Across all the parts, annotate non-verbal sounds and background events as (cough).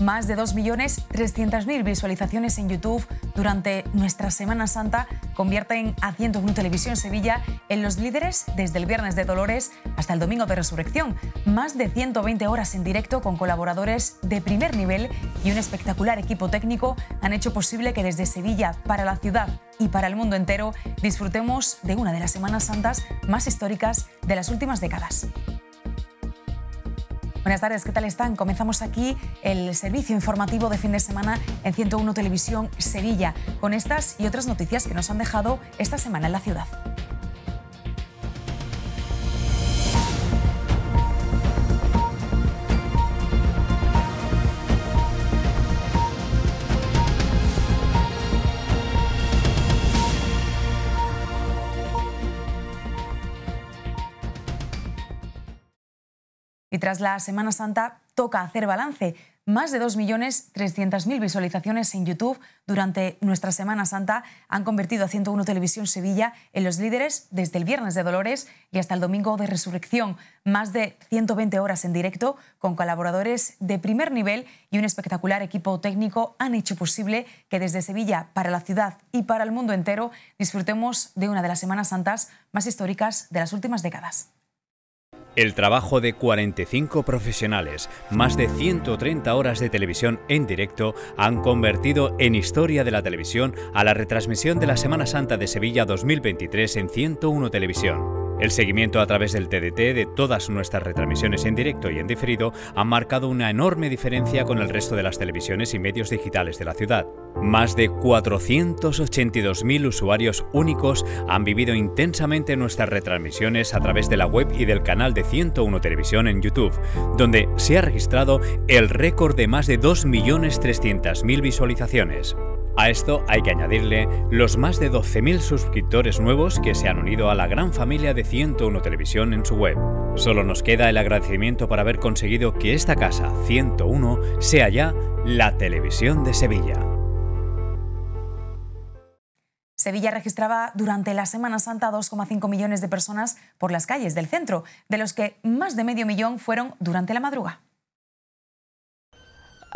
más de 2.300.000 visualizaciones en YouTube durante nuestra Semana Santa convierten a 101 Televisión Sevilla en los líderes desde el viernes de Dolores hasta el domingo de Resurrección. Más de 120 horas en directo con colaboradores de primer nivel y un espectacular equipo técnico han hecho posible que desde Sevilla, para la ciudad y para el mundo entero, disfrutemos de una de las Semanas Santas más históricas de las últimas décadas. Buenas tardes, ¿qué tal están? Comenzamos aquí el servicio informativo de fin de semana en 101 Televisión Sevilla, con estas y otras noticias que nos han dejado esta semana en la ciudad. Y tras la Semana Santa toca hacer balance. Más de 2.300.000 visualizaciones en YouTube durante nuestra Semana Santa han convertido a 101 Televisión Sevilla en los líderes desde el viernes de Dolores y hasta el domingo de Resurrección. Más de 120 horas en directo con colaboradores de primer nivel y un espectacular equipo técnico han hecho posible que desde Sevilla, para la ciudad y para el mundo entero, disfrutemos de una de las Semanas Santas más históricas de las últimas décadas. El trabajo de 45 profesionales, más de 130 horas de televisión en directo, han convertido en historia de la televisión a la retransmisión de la Semana Santa de Sevilla 2023 en 101 Televisión. El seguimiento a través del TDT de todas nuestras retransmisiones en directo y en diferido ha marcado una enorme diferencia con el resto de las televisiones y medios digitales de la ciudad. Más de 482.000 usuarios únicos han vivido intensamente nuestras retransmisiones a través de la web y del canal de 101 Televisión en YouTube, donde se ha registrado el récord de más de 2.300.000 visualizaciones. A esto hay que añadirle los más de 12.000 suscriptores nuevos que se han unido a la gran familia de 101 Televisión en su web. Solo nos queda el agradecimiento por haber conseguido que esta casa 101 sea ya la televisión de Sevilla. Sevilla registraba durante la Semana Santa 2,5 millones de personas por las calles del centro, de los que más de medio millón fueron durante la madrugada.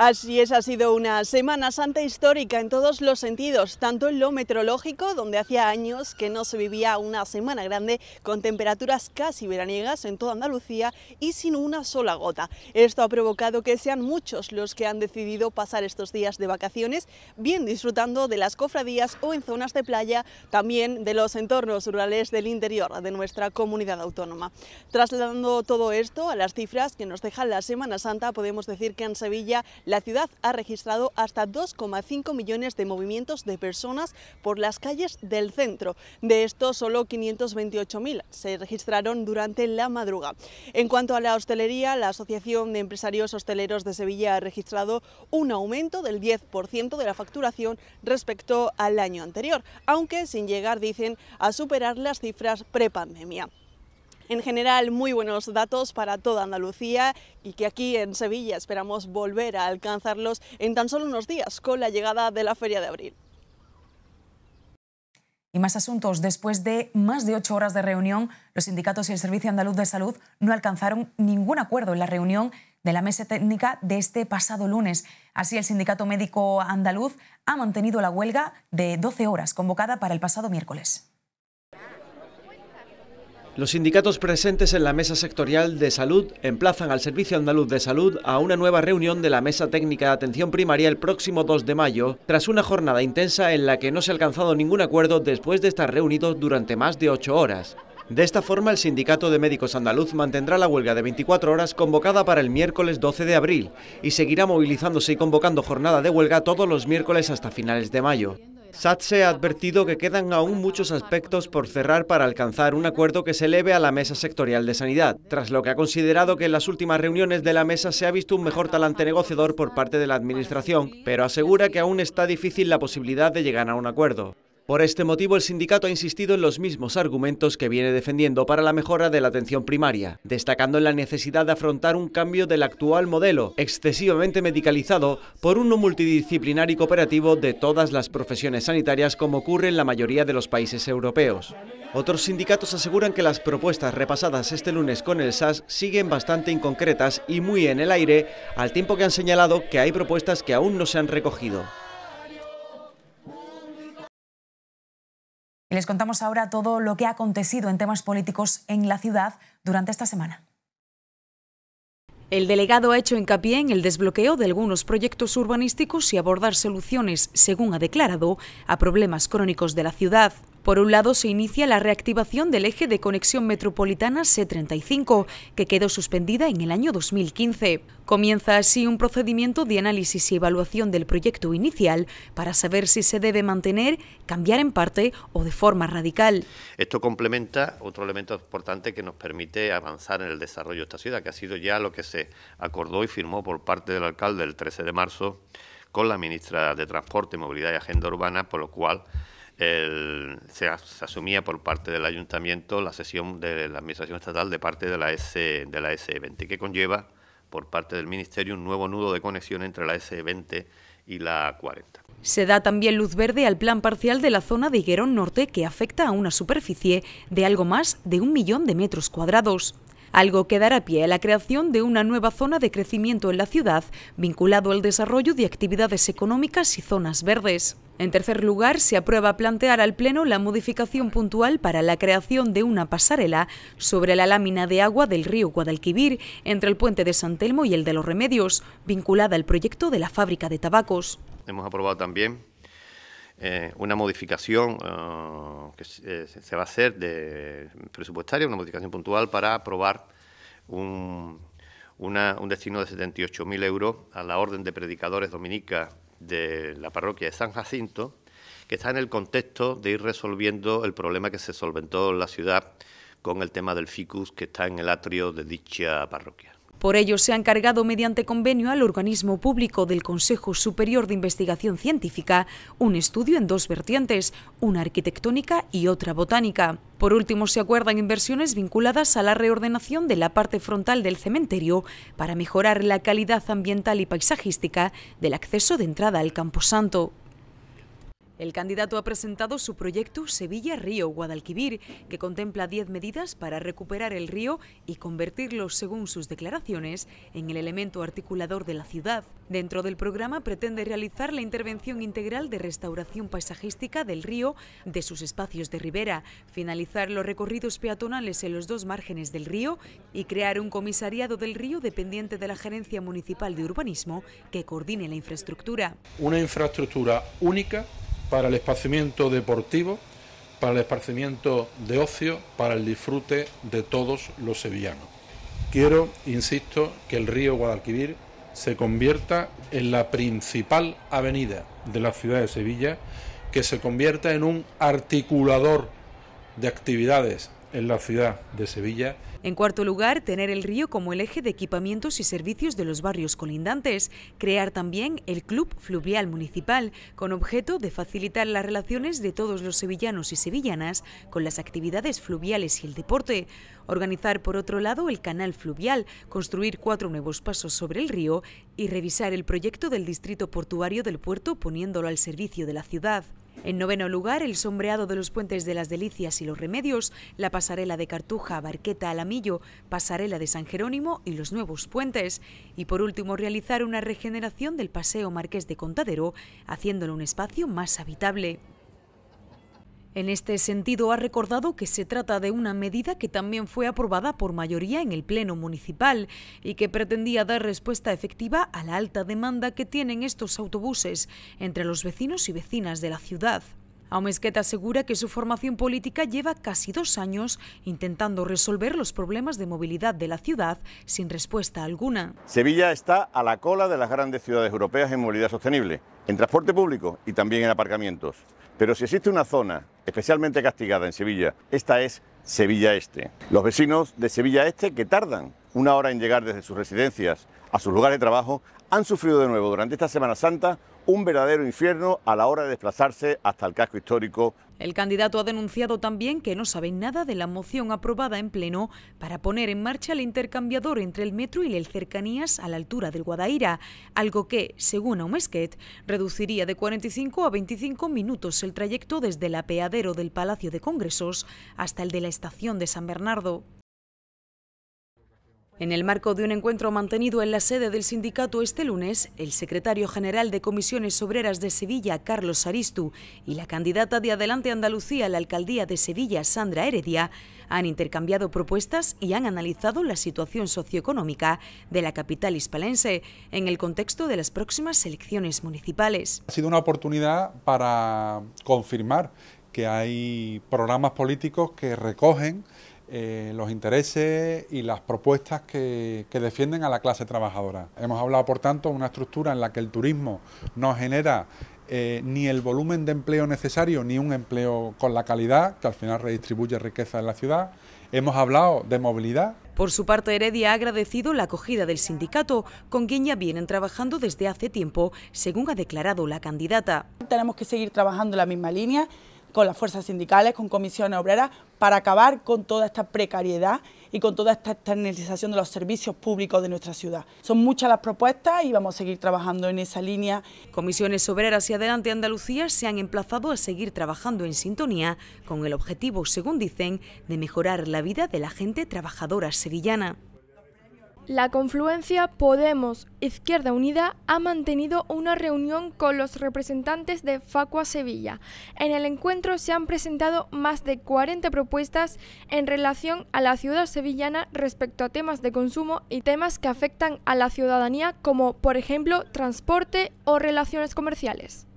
Así es, ha sido una Semana Santa histórica en todos los sentidos, tanto en lo meteorológico, donde hacía años que no se vivía una semana grande con temperaturas casi veraniegas en toda Andalucía y sin una sola gota. Esto ha provocado que sean muchos los que han decidido pasar estos días de vacaciones, bien disfrutando de las cofradías o en zonas de playa, también de los entornos rurales del interior de nuestra comunidad autónoma. Trasladando todo esto a las cifras que nos deja la Semana Santa, podemos decir que en Sevilla la ciudad ha registrado hasta 2,5 millones de movimientos de personas por las calles del centro. De estos, solo 528.000 se registraron durante la madruga. En cuanto a la hostelería, la Asociación de Empresarios Hosteleros de Sevilla ha registrado un aumento del 10% de la facturación respecto al año anterior, aunque sin llegar, dicen, a superar las cifras prepandemia en general muy buenos datos para toda Andalucía y que aquí en Sevilla esperamos volver a alcanzarlos en tan solo unos días con la llegada de la Feria de Abril. Y más asuntos. Después de más de ocho horas de reunión, los sindicatos y el Servicio Andaluz de Salud no alcanzaron ningún acuerdo en la reunión de la mesa técnica de este pasado lunes. Así, el Sindicato Médico Andaluz ha mantenido la huelga de 12 horas convocada para el pasado miércoles. Los sindicatos presentes en la Mesa Sectorial de Salud emplazan al Servicio Andaluz de Salud a una nueva reunión de la Mesa Técnica de Atención Primaria el próximo 2 de mayo, tras una jornada intensa en la que no se ha alcanzado ningún acuerdo después de estar reunidos durante más de ocho horas. De esta forma, el Sindicato de Médicos Andaluz mantendrá la huelga de 24 horas convocada para el miércoles 12 de abril y seguirá movilizándose y convocando jornada de huelga todos los miércoles hasta finales de mayo se ha advertido que quedan aún muchos aspectos por cerrar para alcanzar un acuerdo que se eleve a la mesa sectorial de sanidad, tras lo que ha considerado que en las últimas reuniones de la mesa se ha visto un mejor talante negociador por parte de la Administración, pero asegura que aún está difícil la posibilidad de llegar a un acuerdo. Por este motivo, el sindicato ha insistido en los mismos argumentos que viene defendiendo para la mejora de la atención primaria, destacando en la necesidad de afrontar un cambio del actual modelo, excesivamente medicalizado, por uno multidisciplinar y cooperativo de todas las profesiones sanitarias como ocurre en la mayoría de los países europeos. Otros sindicatos aseguran que las propuestas repasadas este lunes con el SAS siguen bastante inconcretas y muy en el aire, al tiempo que han señalado que hay propuestas que aún no se han recogido. Y les contamos ahora todo lo que ha acontecido en temas políticos en la ciudad durante esta semana. El delegado ha hecho hincapié en el desbloqueo de algunos proyectos urbanísticos y abordar soluciones, según ha declarado, a problemas crónicos de la ciudad. Por un lado, se inicia la reactivación del eje de conexión metropolitana C35, que quedó suspendida en el año 2015. Comienza así un procedimiento de análisis y evaluación del proyecto inicial para saber si se debe mantener, cambiar en parte o de forma radical. Esto complementa otro elemento importante que nos permite avanzar en el desarrollo de esta ciudad, que ha sido ya lo que se acordó y firmó por parte del alcalde el 13 de marzo con la ministra de Transporte, Movilidad y Agenda Urbana, por lo cual se, asumía por parte del ayuntamiento la sesión de la administración estatal de parte de la, S, de la S20, que conlleva por parte del Ministerio un nuevo nudo de conexión entre la S20 y la 40. Se da también luz verde al plan parcial de la zona de Higuerón Norte que afecta a una superficie de algo más de un millón de metros cuadrados algo que dará pie a la creación de una nueva zona de crecimiento en la ciudad, vinculado al desarrollo de actividades económicas y zonas verdes. En tercer lugar, se aprueba plantear al Pleno la modificación puntual para la creación de una pasarela sobre la lámina de agua del río Guadalquivir entre el puente de San Telmo y el de los Remedios, vinculada al proyecto de la fábrica de tabacos. Hemos aprobado también eh, una modificación eh, que eh, se, va a hacer de presupuestaria, una modificación puntual para aprobar un, un destino de 78.000 euros a la Orden de Predicadores dominica de la parroquia de San Jacinto, que está en el contexto de ir resolviendo el problema que se solventó en la ciudad con el tema del ficus que está en el atrio de dicha parroquia. Por ello, se ha encargado mediante convenio al organismo público del Consejo Superior de Investigación Científica un estudio en dos vertientes, una arquitectónica y otra botánica. Por último, se acuerdan inversiones vinculadas a la reordenación de la parte frontal del cementerio para mejorar la calidad ambiental y paisajística del acceso de entrada al Camposanto. El candidato ha presentado su proyecto Sevilla-Río Guadalquivir, que contempla 10 medidas para recuperar el río y convertirlo, según sus declaraciones, en el elemento articulador de la ciudad. Dentro del programa pretende realizar la intervención integral de restauración paisajística del río, de sus espacios de ribera, finalizar los recorridos peatonales en los dos márgenes del río y crear un comisariado del río dependiente de la Gerencia Municipal de Urbanismo que coordine la infraestructura. Una infraestructura única para el esparcimiento deportivo, para el esparcimiento de ocio, para el disfrute de todos los sevillanos. Quiero, insisto, que el río Guadalquivir se convierta en la principal avenida de la ciudad de Sevilla, que se convierta en un articulador de actividades en la ciudad de Sevilla. En cuarto lugar, tener el río como el eje de equipamientos y servicios de los barrios colindantes, crear también el Club Fluvial Municipal, con objeto de facilitar las relaciones de todos los sevillanos y sevillanas con las actividades fluviales y el deporte, organizar por otro lado el canal fluvial, construir cuatro nuevos pasos sobre el río y revisar el proyecto del distrito portuario del puerto poniéndolo al servicio de la ciudad. En noveno lugar, el sombreado de los puentes de las Delicias y los Remedios, la pasarela de Cartuja, Barqueta, Alamillo, pasarela de San Jerónimo y los nuevos puentes. Y por último, realizar una regeneración del Paseo Marqués de Contadero, haciéndolo un espacio más habitable. En este sentido, ha recordado que se trata de una medida que también fue aprobada por mayoría en el Pleno Municipal y que pretendía dar respuesta efectiva a la alta demanda que tienen estos autobuses entre los vecinos y vecinas de la ciudad. Aumesqueta asegura que su formación política lleva casi dos años intentando resolver los problemas de movilidad de la ciudad sin respuesta alguna. Sevilla está a la cola de las grandes ciudades europeas en movilidad sostenible, en transporte público y también en aparcamientos. Pero si existe una zona especialmente castigada en Sevilla, esta es Sevilla Este. Los vecinos de Sevilla Este que tardan una hora en llegar desde sus residencias a sus lugares de trabajo han sufrido de nuevo durante esta Semana Santa un verdadero infierno a la hora de desplazarse hasta el casco histórico. El candidato ha denunciado también que no sabe nada de la moción aprobada en pleno para poner en marcha el intercambiador entre el metro y el cercanías a la altura del Guadaira, algo que, según Aumesquet, reduciría de 45 a 25 minutos el trayecto desde el apeadero del Palacio de Congresos hasta el de la estación de San Bernardo. En el marco de un encuentro mantenido en la sede del sindicato este lunes, el secretario general de Comisiones Obreras de Sevilla, Carlos Aristu, y la candidata de Adelante Andalucía a la alcaldía de Sevilla, Sandra Heredia, han intercambiado propuestas y han analizado la situación socioeconómica de la capital hispalense en el contexto de las próximas elecciones municipales. Ha sido una oportunidad para confirmar que hay programas políticos que recogen eh, los intereses y las propuestas que, defienden a la clase trabajadora. Hemos hablado, por tanto, de una estructura en la que el turismo no genera eh, ni el volumen de empleo necesario, ni un empleo con la calidad, que al final redistribuye riqueza en la ciudad. Hemos hablado de movilidad. Por su parte, Heredia ha agradecido la acogida del sindicato, con quien ya vienen trabajando desde hace tiempo, según ha declarado la candidata. Tenemos que seguir trabajando en la misma línea, con las fuerzas sindicales, con comisiones obreras, para acabar con toda esta precariedad y con toda esta externalización de los servicios públicos de nuestra ciudad. Son muchas las propuestas y vamos a seguir trabajando en esa línea. Comisiones Obreras y Adelante Andalucía se han emplazado a seguir trabajando en sintonía con el objetivo, según dicen, de mejorar la vida de la gente trabajadora sevillana la confluencia Podemos-Izquierda Unida ha mantenido una reunión con los representantes de Facua Sevilla. En el encuentro se han presentado más de 40 propuestas en relación a la ciudad sevillana respecto a temas de consumo y temas que afectan a la ciudadanía como por ejemplo transporte o relaciones comerciales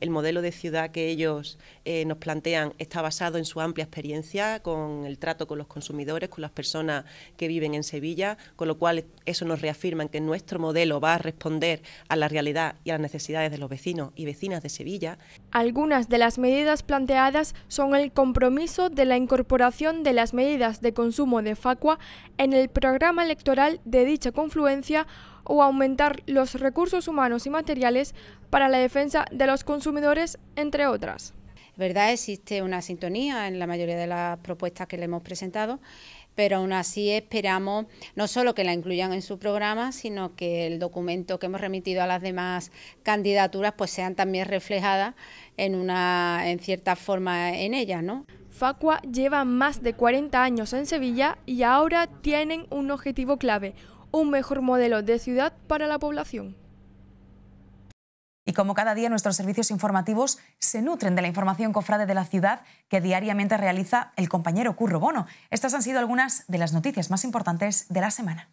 el modelo de ciudad que ellos eh, nos plantean está basado en su amplia experiencia con el trato con los consumidores, con las personas que viven en Sevilla, con lo cual eso nos reafirma que nuestro modelo va a responder a la realidad y a las necesidades de los vecinos y vecinas de Sevilla. Algunas de las medidas planteadas son el compromiso de la incorporación de las medidas de consumo de facua en el programa electoral de dicha confluencia o aumentar los recursos humanos y materiales para la defensa de los consumidores, entre otras. ¿Verdad? Existe una sintonía en la mayoría de las propuestas que le hemos presentado pero aún así esperamos no solo que la incluyan en su programa, sino que el documento que hemos remitido a las demás candidaturas pues sean también reflejadas en una en cierta forma en ellas, ¿no? Facua lleva más de 40 años en Sevilla y ahora tienen un objetivo clave, un mejor modelo de ciudad para la población. Y como cada día nuestros servicios informativos se nutren de la información cofrade de la ciudad que diariamente realiza el compañero Curro Bono. Estas han sido algunas de las noticias más importantes de la semana.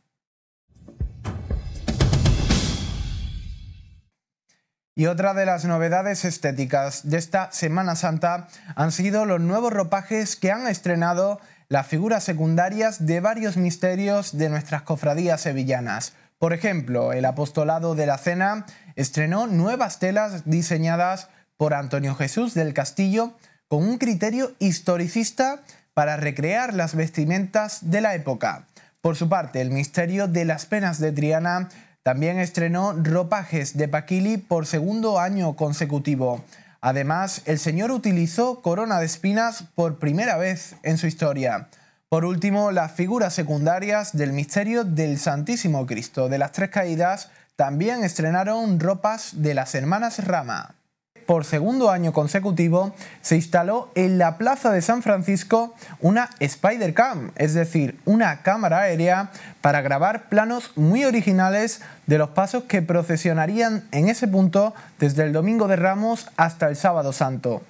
Y otra de las novedades estéticas de esta Semana Santa han sido los nuevos ropajes que han estrenado las figuras secundarias de varios misterios de nuestras cofradías sevillanas. Por ejemplo, el apostolado de la cena estrenó nuevas telas diseñadas por Antonio Jesús del Castillo con un criterio historicista para recrear las vestimentas de la época. Por su parte, el misterio de las penas de Triana también estrenó ropajes de Paquili por segundo año consecutivo. Además, el Señor utilizó corona de espinas por primera vez en su historia. Por último, las figuras secundarias del misterio del Santísimo Cristo de las Tres Caídas también estrenaron ropas de las hermanas Rama por segundo año consecutivo se instaló en la Plaza de San Francisco una Spider-Cam, es decir, una cámara aérea para grabar planos muy originales de los pasos que procesionarían en ese punto desde el Domingo de Ramos hasta el Sábado Santo.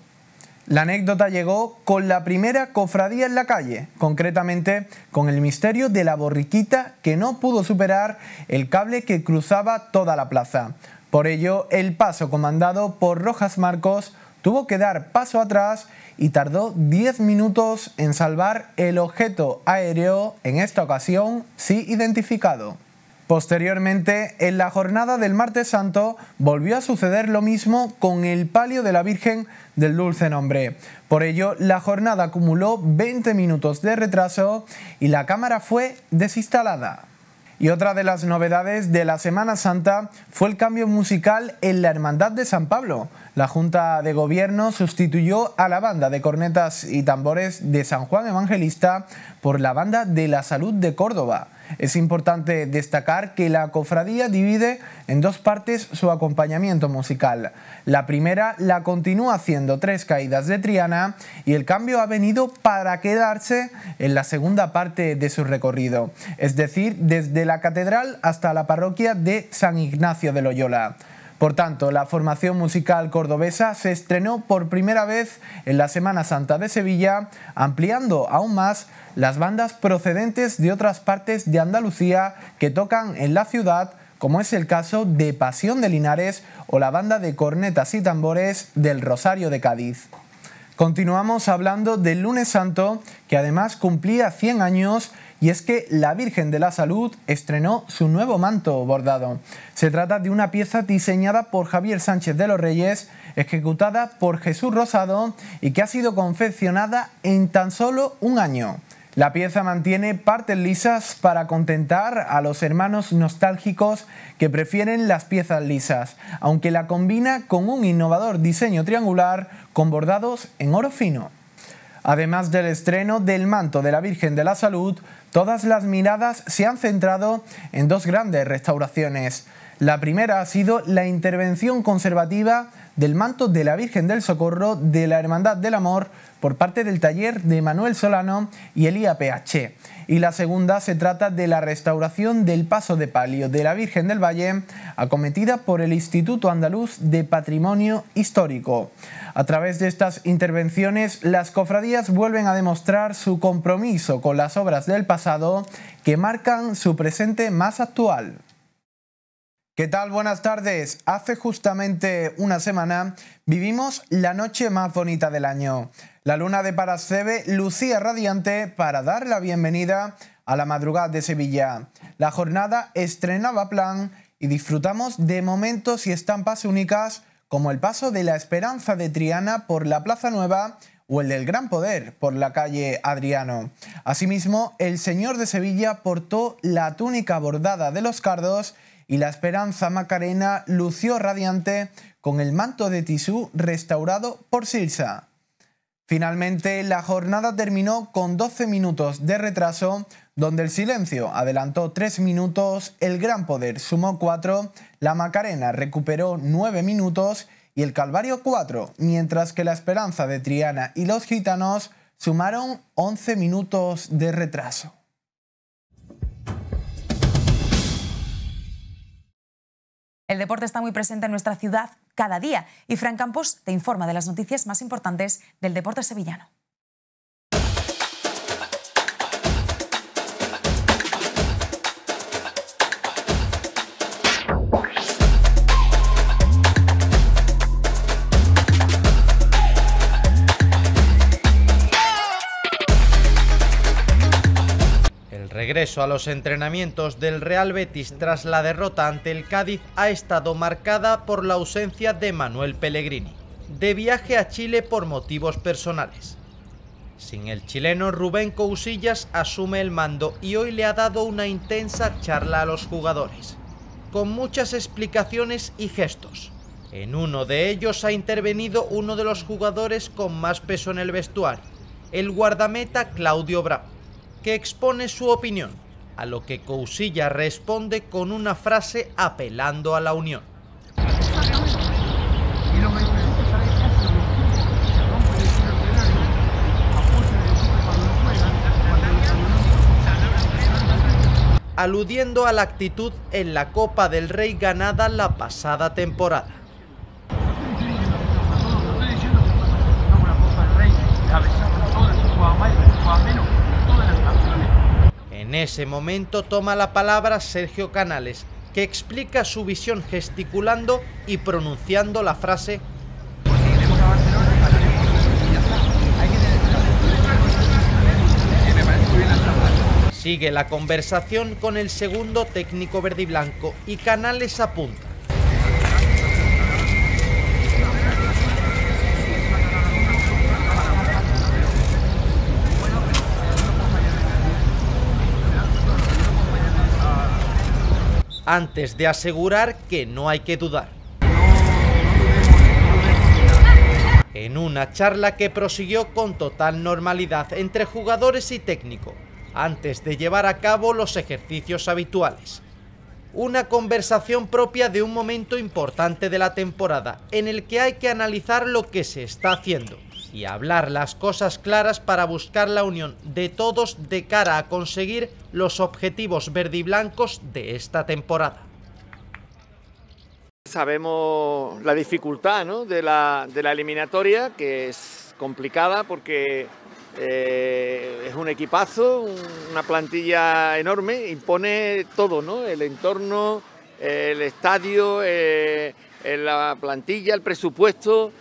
La anécdota llegó con la primera cofradía en la calle, concretamente con el misterio de la borriquita que no pudo superar el cable que cruzaba toda la plaza. Por ello, el paso comandado por Rojas Marcos tuvo que dar paso atrás y tardó 10 minutos en salvar el objeto aéreo, en esta ocasión sí identificado. Posteriormente, en la jornada del martes santo, volvió a suceder lo mismo con el palio de la Virgen del Dulce Nombre. Por ello, la jornada acumuló 20 minutos de retraso y la cámara fue desinstalada. Y otra de las novedades de la Semana Santa fue el cambio musical en la Hermandad de San Pablo la Junta de Gobierno sustituyó a la banda de cornetas y tambores de San Juan Evangelista por la banda de la salud de Córdoba. Es importante destacar que la cofradía divide en dos partes su acompañamiento musical. La primera la continúa haciendo tres caídas de Triana y el cambio ha venido para quedarse en la segunda parte de su recorrido, es decir, desde la catedral hasta la parroquia de San Ignacio de Loyola. Por tanto, la formación musical cordobesa se estrenó por primera vez en la Semana Santa de Sevilla, ampliando aún más las bandas procedentes de otras partes de Andalucía que tocan en la ciudad, como es el caso de Pasión de Linares o la banda de cornetas y tambores del Rosario de Cádiz. Continuamos hablando del lunes santo, que además cumplía 100 años y es que la Virgen de la Salud estrenó su nuevo manto bordado. Se trata de una pieza diseñada por Javier Sánchez de los Reyes, ejecutada por Jesús Rosado y que ha sido confeccionada en tan solo un año. La pieza mantiene partes lisas para contentar a los hermanos nostálgicos que prefieren las piezas lisas, aunque la combina con un innovador diseño triangular con bordados en oro fino. Además del estreno del manto de la Virgen de la Salud, todas las miradas se han centrado en dos grandes restauraciones. La primera ha sido la intervención conservativa del manto de la Virgen del Socorro de la Hermandad del Amor por parte del taller de Manuel Solano y el IAPH. Y la segunda se trata de la restauración del paso de palio de la Virgen del Valle, acometida por el Instituto Andaluz de Patrimonio Histórico. A través de estas intervenciones, las cofradías vuelven a demostrar su compromiso con las obras del pasado que marcan su presente más actual. ¿Qué tal? Buenas tardes. Hace justamente una semana vivimos la noche más bonita del año. La luna de Paracebe lucía radiante para dar la bienvenida a la madrugada de Sevilla. La jornada estrenaba plan y disfrutamos de momentos y estampas únicas como el paso de la Esperanza de Triana por la Plaza Nueva o el del Gran Poder por la calle Adriano. Asimismo, el señor de Sevilla portó la túnica bordada de los cardos y la esperanza Macarena lució radiante con el manto de tisú restaurado por Silsa. Finalmente, la jornada terminó con 12 minutos de retraso, donde el silencio adelantó 3 minutos, el Gran Poder sumó 4, la Macarena recuperó 9 minutos y el Calvario 4, mientras que la Esperanza de Triana y los gitanos sumaron 11 minutos de retraso. El deporte está muy presente en nuestra ciudad cada día y Fran Campos te informa de las noticias más importantes del deporte sevillano. regreso a los entrenamientos del Real Betis tras la derrota ante el Cádiz ha estado marcada por la ausencia de Manuel Pellegrini, de viaje a Chile por motivos personales. Sin el chileno, Rubén Cousillas asume el mando y hoy le ha dado una intensa charla a los jugadores, con muchas explicaciones y gestos. En uno de ellos ha intervenido uno de los jugadores con más peso en el vestuario, el guardameta Claudio Bravo que expone su opinión, a lo que Cousilla responde con una frase apelando a la unión. aludiendo a la actitud en la Copa del Rey ganada la pasada temporada. En ese momento toma la palabra Sergio Canales, que explica su visión gesticulando y pronunciando la frase Sigue la conversación con el segundo técnico verdiblanco y Canales apunta. antes de asegurar que no hay que dudar. En una charla que prosiguió con total normalidad entre jugadores y técnico, antes de llevar a cabo los ejercicios habituales. Una conversación propia de un momento importante de la temporada, en el que hay que analizar lo que se está haciendo y hablar las cosas claras para buscar la unión de todos de cara a conseguir los objetivos verdiblancos de esta temporada. Sabemos la dificultad de, la, eliminatoria, que es complicada porque eh, es un equipazo, una plantilla enorme, impone todo, ¿no? el entorno, el estadio, eh, la plantilla, el presupuesto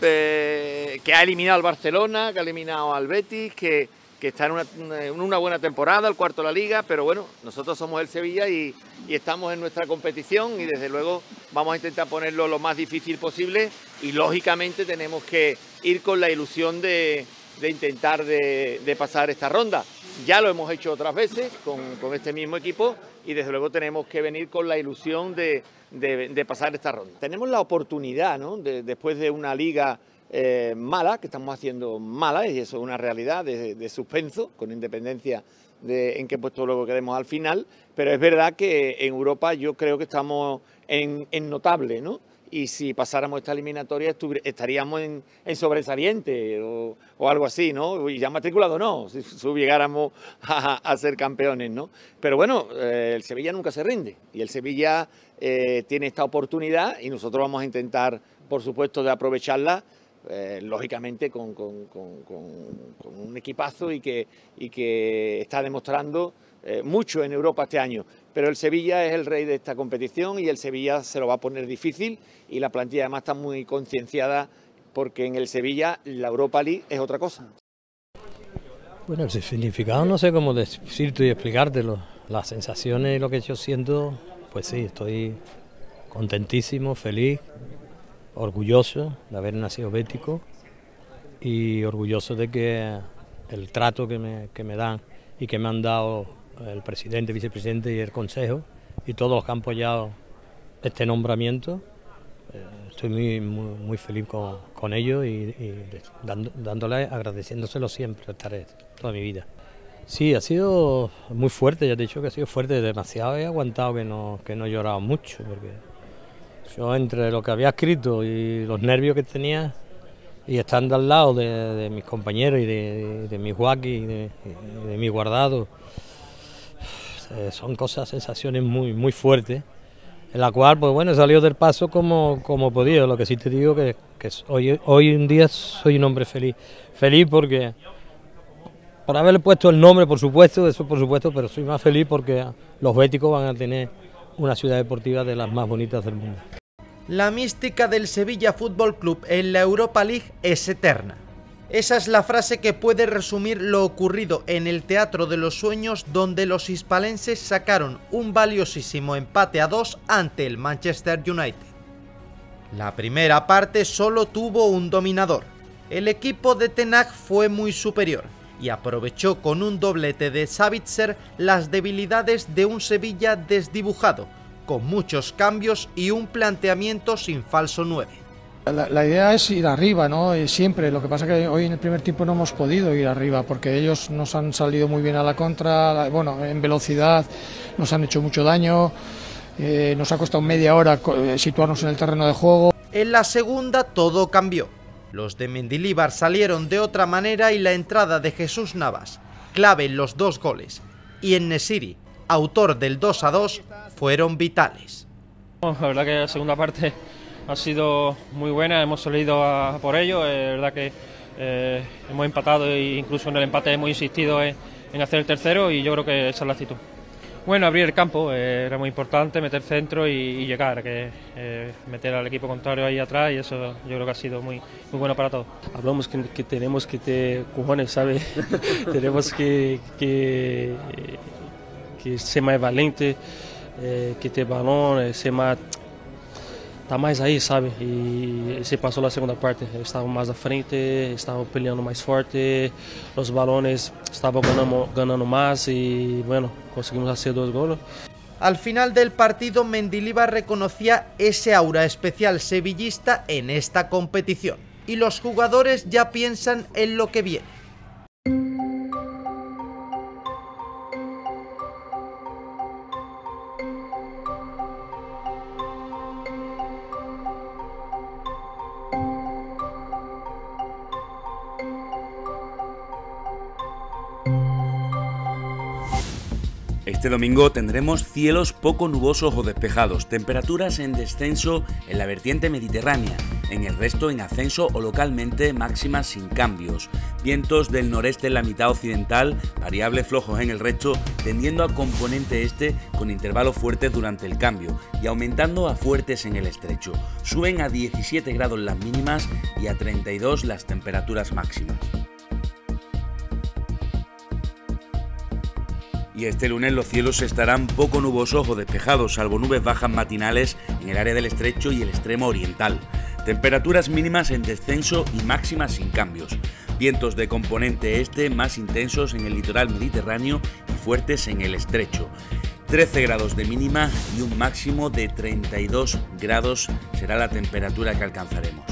que ha eliminado al Barcelona, que ha eliminado al Betis, que, que está en una, buena temporada, el cuarto de la liga, pero bueno, nosotros somos el Sevilla y, estamos en nuestra competición y desde luego vamos a intentar ponerlo lo más difícil posible y lógicamente tenemos que ir con la ilusión de, de intentar de, pasar esta ronda. Ya lo hemos hecho otras veces con, este mismo equipo y desde luego tenemos que venir con la ilusión de, pasar esta ronda. Tenemos la oportunidad, ¿no? después de una liga eh, mala, que estamos haciendo mala, y eso es una realidad de, suspenso, con independencia de en qué puesto luego quedemos al final, pero es verdad que en Europa yo creo que estamos en, en notable, ¿no? y si pasáramos esta eliminatoria estaríamos en, sobresaliente o, algo así, ¿no? Y ya matriculado no, si, llegáramos (laughs) a, ser campeones, ¿no? Pero bueno, eh, el Sevilla nunca se rinde y el Sevilla eh, tiene esta oportunidad y nosotros vamos a intentar, por supuesto, de aprovecharla. Eh, lógicamente con, un equipazo y que está demostrando mucho en Europa este año pero el Sevilla es el rey de esta competición y el Sevilla se lo va a poner difícil y la plantilla además está muy concienciada porque en el Sevilla la Europa League es otra cosa. Bueno, el significado no sé cómo decirte y explicártelo. Las sensaciones y lo que yo siento, pues sí, estoy contentísimo, feliz, orgulloso de haber nacido bético y orgulloso de que el trato que me, que me dan y que me han dado el presidente, vicepresidente y el consejo, y todos los que han apoyado este nombramiento. Eh, estoy muy, muy, feliz con, ellos y, dándole, agradeciéndoselo siempre, estaré toda mi vida. Sí, ha sido muy fuerte, ya he dicho que ha sido fuerte, demasiado he aguantado que no, que no he llorado mucho, porque yo entre lo que había escrito y los nervios que tenía y estando al lado de, mis compañeros y de, mis guaquis y de, mis guardados, eh, son cosas, sensaciones muy, muy fuertes, en la cual, pues bueno, salió del paso como, como podía, lo que sí te digo que, que hoy, hoy en día soy un hombre feliz, feliz porque, por haberle puesto el nombre, por supuesto, eso por supuesto, pero soy más feliz porque los béticos van a tener una ciudad deportiva de las más bonitas del mundo. La mística del Sevilla Fútbol Club en la Europa League es eterna. Esa es la frase que puede resumir lo ocurrido en el Teatro de los Sueños donde los hispalenses sacaron un valiosísimo empate a dos ante el Manchester United. La primera parte solo tuvo un dominador. El equipo de Tenag fue muy superior y aprovechó con un doblete de Savitzer las debilidades de un Sevilla desdibujado, con muchos cambios y un planteamiento sin falso 9. La, idea es ir arriba, ¿no? siempre. Lo que pasa que hoy en el primer tiempo no hemos podido ir arriba porque ellos nos han salido muy bien a la contra, bueno, en velocidad nos han hecho mucho daño. Eh, nos ha costado media hora eh, situarnos en el terreno de juego. En la segunda todo cambió. Los de Mendilíbar salieron de otra manera y la entrada de Jesús Navas, clave en los dos goles, y en Nesiri, autor del 2 a 2, fueron vitales. la verdad que la segunda parte ha sido muy buena, hemos salido por ello, es eh, verdad que eh, hemos empatado e incluso en el empate hemos insistido en, hacer el tercero y yo creo que esa es la actitud. Bueno, abrir el campo eh, era muy importante, meter centro y, llegar, meter al equipo contrario ahí atrás y eso yo creo que ha sido muy, bueno para todos. Hablamos que, tenemos que te cojones, ¿sabes? (laughs) tenemos que, ser más valiente, que te balón, ser más Está mais aí, sabe? Y e se pasó la segunda parte, Estaba más à frente, estaba peleando más fuerte, los balones estaba ganando, más y e, bueno, conseguimos hacer dos goles. Al final del partido, Mendilibar reconocía ese aura especial sevillista en esta competición y los jugadores ya piensan en lo que viene. Este domingo tendremos cielos poco nubosos o despejados, temperaturas en descenso en la vertiente mediterránea, en el resto en ascenso o localmente máximas sin cambios, vientos del noreste en la mitad occidental, variables flojos en el resto, tendiendo a componente este con intervalos fuertes durante el cambio y aumentando a fuertes en el estrecho. Suben a 17 grados las mínimas y a 32 las temperaturas máximas. Y este lunes los cielos estarán poco nubosos o despejados, salvo nubes bajas matinales en el área del estrecho y el extremo oriental. Temperaturas mínimas en descenso y máximas sin cambios. Vientos de componente este más intensos en el litoral mediterráneo y fuertes en el estrecho. 13 grados de mínima y un máximo de 32 grados será la temperatura que alcanzaremos.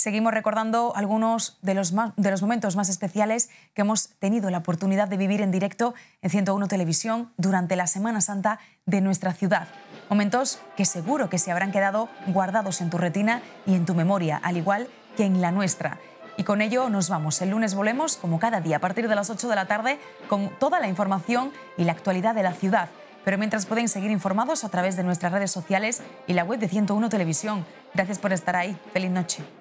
seguimos recordando algunos de los, de los momentos más especiales que hemos tenido la oportunidad de vivir en directo en 101 Televisión durante la Semana Santa de nuestra ciudad. Momentos que seguro que se habrán quedado guardados en tu retina y en tu memoria, al igual que en la nuestra. Y con ello nos vamos. El lunes volvemos, como cada día, a partir de las 8 de la tarde, con toda la información y la actualidad de la ciudad. Pero mientras pueden seguir informados a través de nuestras redes sociales y la web de 101 Televisión. Gracias por estar ahí. Feliz noche.